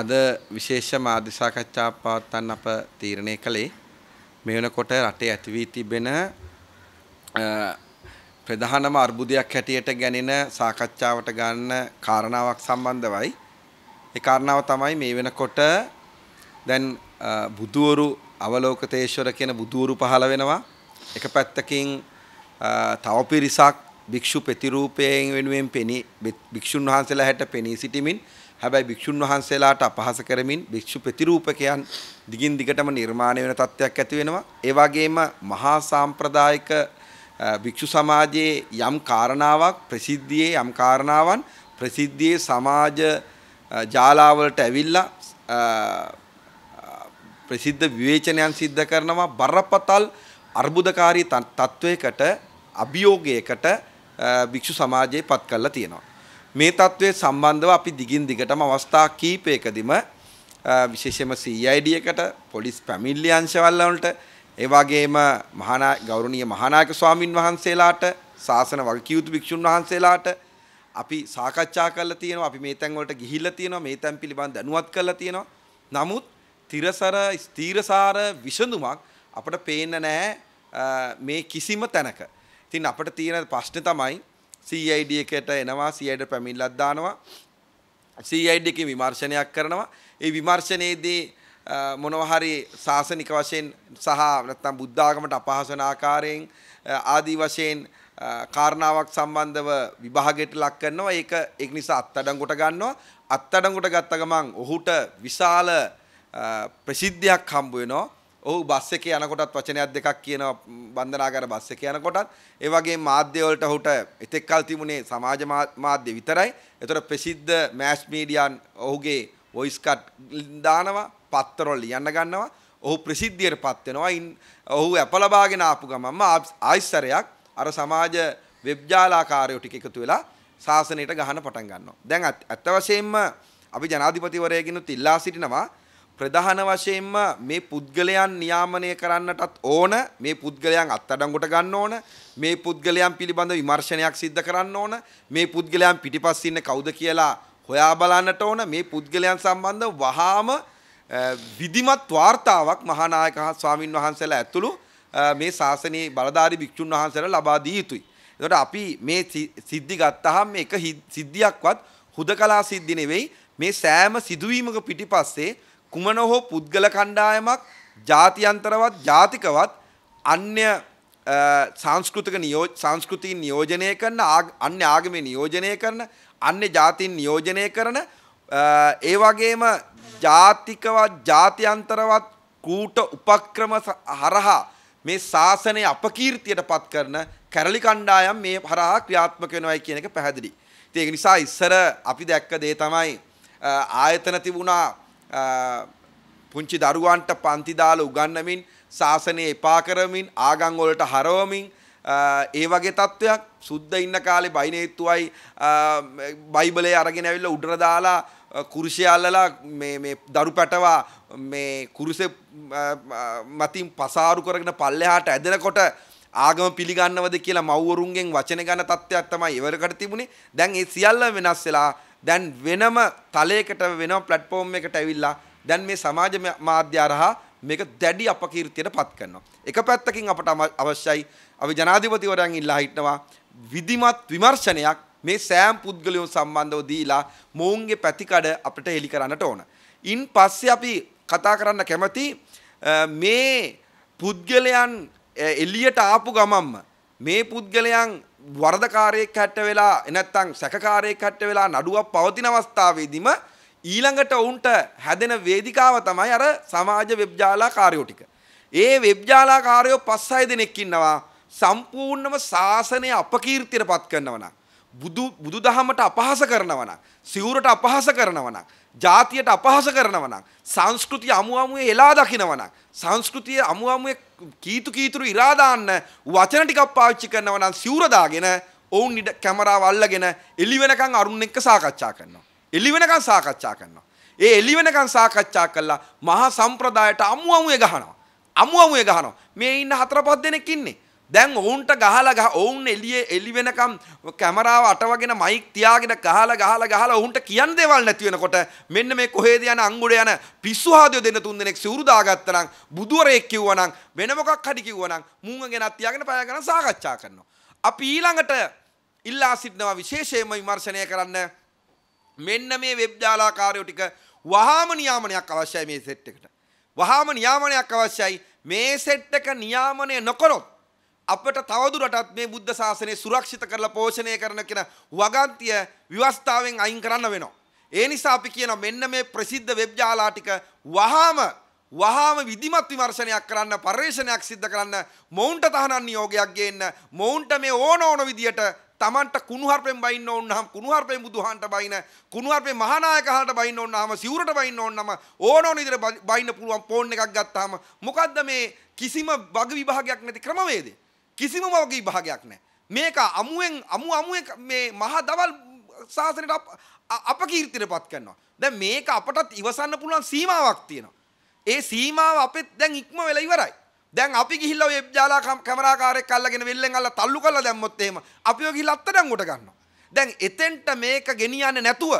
අද විශේෂ මාධ්‍ය සාකච්ඡාවක් පවත්වන්න අප තීරණය කළේ මේ වෙනකොට රටේ ඇති වී තිබෙන ප්‍රධානම අර්බුදයක් හැටියට ගැනෙන සාකච්ඡාවට ගන්න කාරණාවක් සම්බන්ධවයි. ඒ කාරණාව තමයි මේ වෙනකොට දැන් බුදුවරු අවලෝකතේශ්වර කියන බුදුවරු පහළ වෙනවා. එක පැත්තකින් තව පිරිසක් භික්ෂු ප්‍රතිරූපයෙන් වෙනුවෙන් පෙනී භික්ෂුන් වහන්සේලා හැට පෙනී සිටිමින් හැබැයි භික්ෂුන් වහන්සේලාට අපහාස කරමින් භික්ෂු ප්‍රතිරූපකයන් දිගින් දිගටම නිර්මාණය වෙන තත්ත්වයක් ඇති වෙනවා. ඒ වගේම මහා සාම්ප්‍රදායික භික්ෂු සමාජයේ යම් කාරණාවක් ප්‍රසිද්ධියේ යම් කාරණාවන් ප්‍රසිද්ධියේ සමාජ ජාලාවලට ඇවිල්ලා ප්‍රසිද්ධ විවේචනයන් සිද්ධ කරනවා බරපතල් අර්බුදකාරී තත්වයකට අභියෝගයකට භික්ෂු සමාජයේ පත් කරලා තියෙනවා. මේ தત્ත්වයේ සම්බන්ධව අපි දිගින් දිගටම අවස්ථා කීපයකදීම විශේෂයෙන්ම CID එකට පොලිස් පැමිණිලි අංශවල වලට ඒ වගේම මහානා ගෞරවනීය මහානායක ස්වාමින් වහන්සේලාට ශාසන වගකීතු භික්ෂුන් වහන්සේලාට අපි සාකච්ඡා කරලා තියෙනවා අපි මේ තැන් වලට ගිහිල්ලා තියෙනවා මේ තැන් පිළිබඳ දැනුවත් කරලා තියෙනවා නමුත් තිරසර ස්ථීරසාර විසඳුමක් අපිට පේන්න නැහැ මේ කිසිම තැනක. ඉතින් අපිට තියෙන ප්‍රශ්නේ තමයි CID එකට එනවා CID පැමිණිල්ලක් දානවා CID එකේ විමර්ශනයක් කරනවා ඒ විමර්ශනයේදී මොනවා හරි සාසනික වශයෙන් සහ නැත්නම් බුද්ධාගමට අපහාස වන ආකාරයෙන් ආදී වශයෙන් කාරණාවක් සම්බන්ධව විභාගයට ලක් කරනවා ඒක ඒක නිසා අත්අඩංගුවට ගන්නවා අත්අඩංගුවට ගත්ත ගමන් ඔහුට විශාල ප්‍රසිද්ධියක් හම්බ වෙනවා ඔහු බස් එකේ යනකොටත් වචනයක් දෙකක් කියන බන්ධනාගාර බස් එකේ යනකොටත් ඒ වගේ මාධ්‍ය වලට ඔහුට එතෙක් කල් තිබුණේ සමාජ මාධ්‍ය විතරයි. ඒතර ප්‍රසිද්ධ මෑස් මීඩියන් ඔහුගේ වොයිස් කට් දානවා, පත්තරවල ලියන්න ගන්නවා. ඔහු ප්‍රසිද්ධියට පත් වෙනවා. ඔහු අපලබාගෙන ආපු ගමන්ම ආයිස්සරයක් අර සමාජ වෙබ් ජාලාකාරයෝ ටික එකතු වෙලා ශාසනයට ගහන පටන් ගන්නවා. දැන් අත්ත වශයෙන්ම අපි ජනාධිපතිවරයගෙනුත් ඉල්ලා සිටිනවා ප්‍රධාන වශයෙන්ම මේ පුද්ගලයන් නියාමනය කරන්නටත් ඕන මේ පුද්ගලයන් අත්අඩංගුවට ගන්න ඕන මේ පුද්ගලයන් පිළිබඳ විමර්ශනයක් සිද්ධ කරන්න ඕන මේ පුද්ගලයන් පිටිපස්ස ඉන්න කවුද කියලා හොයා බලන්නට ඕන මේ පුද්ගලයන් සම්බන්ධ වහාම විධිමත් වාර්තාවක් මහානායක ස්වාමින් වහන්සේලා ඇතුළු මේ ශාසනයේ බලධාරී භික්ෂුන් වහන්සේලා ලබා දිය යුතුයි. එතකොට අපි මේ සිද්ධි ගත්තහම එක සිද්ධියක්වත් හුදකලා සිද්ධි නෙවෙයි මේ සෑම සිදුවීමක පිටිපස්සේ කුමන හෝ පුද්ගල කණ්ඩායමක් ජාතියන්තරවත් ජාතිකවත් අන්‍ය සංස්කෘතික නියෝ සංස්කෘතින් නියෝජනය කරන අන්‍ය ආගමේ නියෝජනය කරන අන්‍ය ජාතින් නියෝජනය කරන ඒ වගේම ජාතිකවත් ජාත්‍යන්තරවත් කූට උපක්‍රම හරහා මේ ශාසනය අපකීර්තියට පත් කරන කැරලි කණ්ඩායම් මේ හරහා ක්‍රියාත්මක වෙනවයි කියන එක පැහැදිලි. ඉතින් ඒක නිසා ඉස්සර අපි දැක්ක දේ තමයි ආයතන තිබුණා පුංචි දරුවන්ට පන්ති දාලා උගන්වමින් ශාසනය එපා කරමින් ආගම් වලට හරවමින් ඒ වගේ තත්වයක් සුද්ධ ඉන්න කාලේ බයිනේත්තුවයි බයිබලේ අරගෙන ඇවිල්ලා උඩර දාලා කුරුසය අල්ලලා මේ මේ දරු පැටවා මේ කුරුසෙ මතින් පසාරු කරගෙන පල්ලෙහාට ඇදෙනකොට ආගම පිළිගන්නවද කියලා මව්වරුන්ගෙන් වචන ගන්න තත්ත්වයක් තමයි ඉවරකට තිබුණේ. දැන් ඒ සියල්ල වෙනස් වෙලා දැන් වෙනම තලයකට වෙනම platform එකකට ඇවිල්ලා දැන් මේ සමාජ මාධ්‍ය අරහා මේක දැඩි අපකීර්තියට පත් කරනවා. එක පැත්තකින් අපට අවශ්‍යයි අපි ජනාධිපතිවරයන් ඉල්ලා හිටනවා විධිමත් විමර්ශනයක් මේ සෑම් පුද්ගලයන් සම්බන්ධව දීලා මොවුන්ගේ පැතිකඩ අපිට හෙළි කරන්නට ඕන. ඉන් පස්සේ අපි කතා කරන්න කැමති මේ පුද්ගලයන් එළියට ආපු ගමම්ම මේ පුද්ගලයන් වරදකාරයෙක් හැට වෙලා එනැත්තං සැකකාරයෙක් හැට වෙලා නඩුවක් පවතින අවස්ථාවේදීම ඊළඟට ඔවුන්ට හැදෙන වේදිකාව තමයි අර සමාජ වෙබ්ජාලා කාරයෝ ටික. ඒ වෙබ්ජාලා කාරයෝ පස් හය දෙනෙක් ඉන්නවා සම්පූර්ණම ශාසනය අපකීර්තියට පත් කරනවා නම් බුදු බුදුදහමට අපහාස කරනවා නම් සිවුරට අපහාස කරනවා නම් ජාතියට අපහාස කරනවා නම් සංස්කෘතිය අමු අමුවේ එලා දකිනවා නම් සංස්කෘතිය අමු අමුවේ කීතු කීතුරු ඉරා දාන්න වචන ටිකක් පාවිච්චි කරනවා නම් සිවුර දාගෙන ඔවුන් ඉඩ කැමරාව අල්ලගෙන එළි වෙනකන් අරුන් එක්ක සාකච්ඡා කරනවා එළි වෙනකන් සාකච්ඡා කරනවා ඒ එළි වෙනකන් සාකච්ඡා කළා මහා සම්ප්‍රදායට අමු අමුවේ ගහනවා අමු අමුවේ ගහනවා මේ ඉන්න හතර පහ දෙනෙක් ඉන්නේ දැන් ඔවුන්ට ගහලා ගහ ඔවුන් එළියේ එළි වෙනකම් කැමරාව අටවගෙන මයික් තියාගෙන ගහලා ගහලා ගහලා ඔවුන්ට කියන්න දේවල් නැති වෙනකොට මෙන්න මේ කොහෙද යන අංගුඩ යන පිස්සු හාදියෝ දෙන්න තුන් දෙනෙක් සිවුරු දාගත්තා නම් බුදුවරයෙක් කිව්වා නම් වෙන මොකක් හරි කිව්වා නම් මූංග ගෙනත් තියාගෙන පය ගන්න සාකච්ඡා කරනවා. අපි ඊළඟට ඉල්ලා සිටිනවා විශේෂයෙන්ම විමර්ශනය කරන්න මෙන්න මේ වෙබ් ජාලාකාරයෝ ටික වහාම නියාමනයක් අවශ්‍යයි මේ සෙට් එකට. වහාම නියාමනයක් අවශ්‍යයි මේ සෙට් එක නියාමනය නොකරොත් අපට තවදුරටත් මේ බුද්ධ ශාසනය සුරක්ෂිත කරලා පෝෂණය කරන කෙන වගන්තිය විවස්ථාවෙන් අයින් කරන්න වෙනවා. ඒ නිසා අපි කියන මෙන්න මේ ප්‍රසිද්ධ වෙබ් ජාලා ටික වහාම වහාම විධිමත් විමර්ශනයක් කරන්න පර්යේෂණයක් සිද්ධ කරන්න මොවුන්ට තහනම් නියෝගයක් ගේන්න මොවුන්ට මේ ඕන ඕන විදියට Tamanට කුණුහරුපෙන් බයින්න ඕන නම් කුණුහරුපෙන් බුදුහන්ට බයින කුණුහරුපෙන් මහානායකහට බයින්න ඕන නම් සිවුරට බයින්න ඕන නම් ඕන ඕන විදියට බයින්න පුළුවන් ෆෝන් එකක් ගත්තාම මොකද්ද මේ කිසිම වග විභාගයක් නැති ක්‍රමවේදේ කිසිම වගේ භාගයක් නැහැ. මේක අමුවෙන් අමු අමුවේ මේ මහා දවල් සාසනයට අප කීර්තියටපත් කරනවා. දැන් මේක අපටත් ඉවසන්න පුළුවන් සීමාවක් තියෙනවා. ඒ සීමාව අපෙත් දැන් ඉක්ම වෙලා ඉවරයි. දැන් අපි ගිහිල්ලා ඔය ජාලා කැමරාකාරයෙක් අල්ලගෙන වෙල්ලෙන් අල්ල තල්ලු කරලා දැම්මොත් එහෙම අපිව ගිහිල්ලා අත්තඩන් උඩ ගන්නවා. දැන් එතෙන්ට මේක ගෙනියන්නේ නැතුව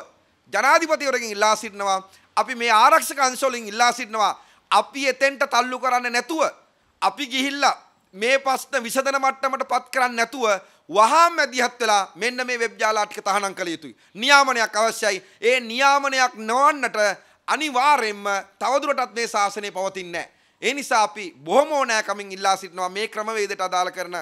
ජනාධිපතිවරගෙන් ඉල්ලා සිටිනවා. අපි මේ ආරක්ෂක අංශවලින් ඉල්ලා සිටිනවා. අපි එතෙන්ට තල්ලු කරන්නේ නැතුව අපි ගිහිල්ලා මේ ප්‍රශ්න විසඳන මට්ටමට පත් කරන්න නැතුව වහාම මැදිහත් වෙලා මෙන්න මේ වෙබ් ජාලා ටික තහනම් කළ යුතුයි. නියාමනයක් අවශ්‍යයි. ඒ නියාමනයක් නොවන්නට අනිවාර්යෙන්ම තවදුරටත් මේ ශාසනය පවතින්නේ නැහැ. ඒ නිසා අපි බොහොම ඕනෑකමින් ඉල්ලා සිටිනවා මේ ක්‍රමවේදයට අදාළ කරන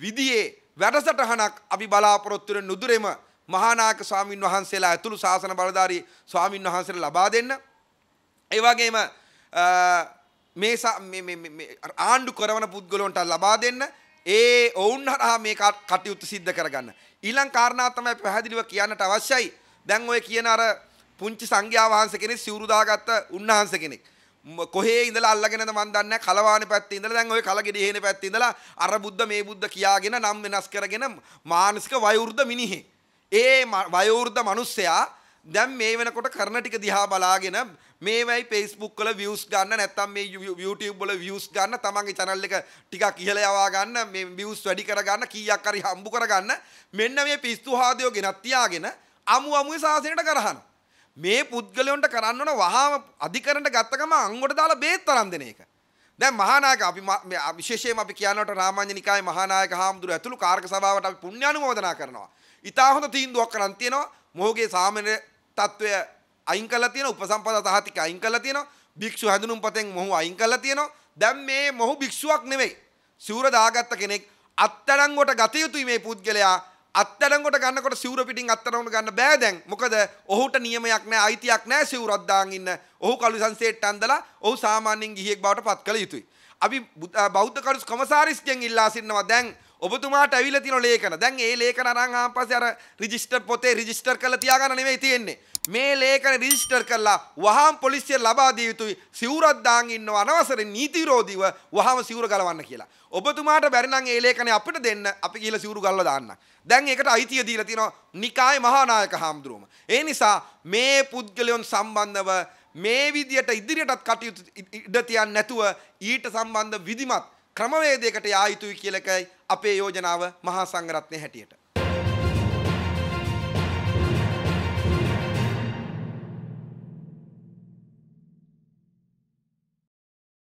විදියේ වැඩසටහනක් අපි බලාපොරොත්තු වෙන නුදුරෙම මහානායක ස්වාමින් වහන්සේලා ඇතුළු ශාසන බලධාරී ස්වාමින් වහන්සේලා ලබා දෙන්න. ඒ වගේම මේ ආණ්ඩු කරවන පුද්ගලොන්ට ලබා දෙන්න ඒ ඔවුන් හරහා මේ කටයුතු සිද්ධ කරගන්න. ඊළඟ කාරණා තමයි පැහැදිලිව කියන්නට අවශ්‍යයි. දැන් ඔය කියන අර පුංචි සංඝයා වහන්සේ කෙනෙක් සිවුරු දාගත්ත උන්වහන්සේ කෙනෙක්. කොහේ ඉඳලා අල්ලගෙනද මන් දන්නේ නැහැ කලවානේ පැත්තේ ඉඳලා දැන් ওই කලගෙඩි හේනේ පැත්තේ ඉඳලා අර බුද්ධ මේ බුද්ධ කියාගෙන නම් වෙනස් කරගෙන මානසික වයෝවෘද්ධ මිනිහේ. ඒ වයෝවෘද්ධ මිනිස්සයා දැන් මේ වෙනකොට කරන ටික දිහා බලාගෙන මේවයි Facebook වල views ගන්න නැත්නම් මේ YouTube වල views ගන්න තමන්ගේ channel එක ටිකක් ඉහළ යවා ගන්න මේ views වැඩි කර ගන්න කීයක් හරි හම්බු කර ගන්න මෙන්න මේ පිස්සු හාදයෝ ගෙනත් තියාගෙන අමු අමුවේ සාසනයට කරහන මේ පුද්ගලයන්ට කරන්න ඕන වහාම අධිකරණයට ගත්ත ගම අංගොට දාලා බේත් තරම් දෙන එක දැන් මහානායක අපි විශේෂයෙන්ම අපි කියනකොට රාමාඤ්ඤ නිකායේ මහානායක හාමුදුරුව ඇතුළු කාර්ක සභාවට අපි පුණ්‍යානුමෝදනා කරනවා. ඊටා හොඳ තීන්දුවක් කරන් තියෙනවා. මොහුගේ සාමනේ තත්වය අයින් කළා තියෙනවා උපසම්පදා සහතික අයින් කළා තියෙනවා භික්ෂු හැඳුනුම්පතෙන් මොහු අයින් කළා තියෙනවා දැන් මේ මොහු භික්ෂුවක් නෙවෙයි සිවුර දාගත්ත කෙනෙක් අත්තරංගොට ගත යුතුයි මේ පුද්ගලයා අත්තරංගොට ගන්නකොට සිවුර පිටින් අත්තරංගොට ගන්න බෑ දැන් මොකද ඔහුට නියමයක් නැහැ අයිතියක් නැහැ සිවුරක් දාන් ඉන්න ඔහු කළුසන් සේට්ට අඳලා ඔහු සාමාන්‍යයෙන් ගිහියෙක් බවට පත් කළ යුතුයි අපි බෞද්ධ කරුස් කොමසාරිස්ගෙන් ඉල්ලා සිටිනවා දැන් ඔබතුමාට ඇවිල්ලා තියෙන ලේඛන. දැන් මේ ලේඛන අරන් ආන් පස්සේ අර රෙජිස්ටර් පොතේ රෙජිස්ටර් කරලා තියාගන්න නෙමෙයි තියෙන්නේ. මේ ලේඛන රෙජිස්ටර් කරලා වහාම පොලිසිය ලබා දිය යුතුයි. සිවුරක් දාන් ඉන්නව අනවසර නීති විරෝධීව වහාම සිවුර ගලවන්න කියලා. ඔබතුමාට බැරි නම් මේ ලේඛනේ අපිට දෙන්න අපි ගිහලා සිවුරු ගල්ලා දාන්න. දැන් ඒකට අයිතිය දීලා තියෙනවා නිකායේ මහානායක හාමුදුරුවම. ඒ නිසා මේ පුද්ගලයන් සම්බන්ධව මේ විදියට ඉදිරියටත් කටයුතු ඉඩ තියන්නේ නැතුව ඊට සම්බන්ධ විධිමත් ක්‍රමවේදයකට යා යුතුයි කියලකයි අපේ යෝජනාව මහා සංඝරත්නයේ හැටියට.